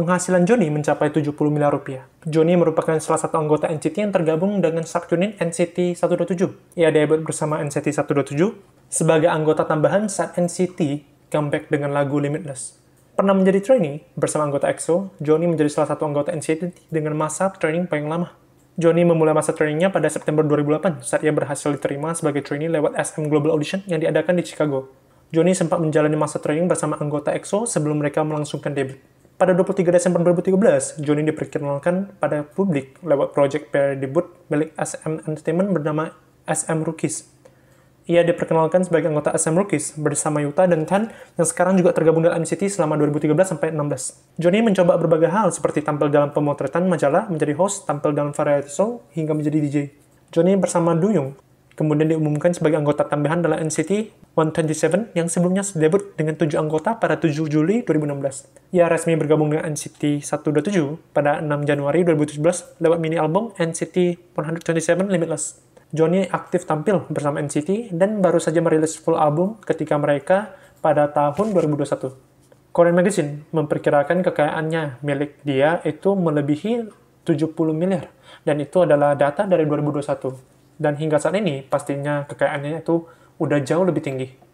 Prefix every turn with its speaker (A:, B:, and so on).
A: Penghasilan Joni mencapai 70 miliar rupiah. Joni merupakan salah satu anggota NCT yang tergabung dengan subunit NCT 127. Ia debut bersama NCT 127 sebagai anggota tambahan saat NCT comeback dengan lagu Limitless. Pernah menjadi trainee bersama anggota EXO, Joni menjadi salah satu anggota NCT dengan masa training paling lama. Joni memulai masa trainingnya pada September 2008 saat ia berhasil diterima sebagai trainee lewat SM Global Audition yang diadakan di Chicago. Joni sempat menjalani masa training bersama anggota EXO sebelum mereka melangsungkan debut. Pada 23 Desember 2013, Johnny diperkenalkan pada publik lewat project PR debut milik SM Entertainment bernama SM Rookies. Ia diperkenalkan sebagai anggota SM Rookies bersama Yuta dan Tan yang sekarang juga tergabung dalam MCT selama 2013 sampai 16. Johnny mencoba berbagai hal seperti tampil dalam pemotretan majalah, menjadi host, tampil dalam variety show, hingga menjadi DJ. Johnny bersama Duyung kemudian diumumkan sebagai anggota tambahan dalam NCT 127 yang sebelumnya debut dengan tujuh anggota pada 7 Juli 2016. Ia resmi bergabung dengan NCT 127 pada 6 Januari 2017 lewat mini album NCT 127 Limitless. Johnny aktif tampil bersama NCT dan baru saja merilis full album ketika mereka pada tahun 2021. Korean Magazine memperkirakan kekayaannya milik dia itu melebihi 70 miliar dan itu adalah data dari 2021 dan hingga saat ini pastinya kekayaannya itu udah jauh lebih tinggi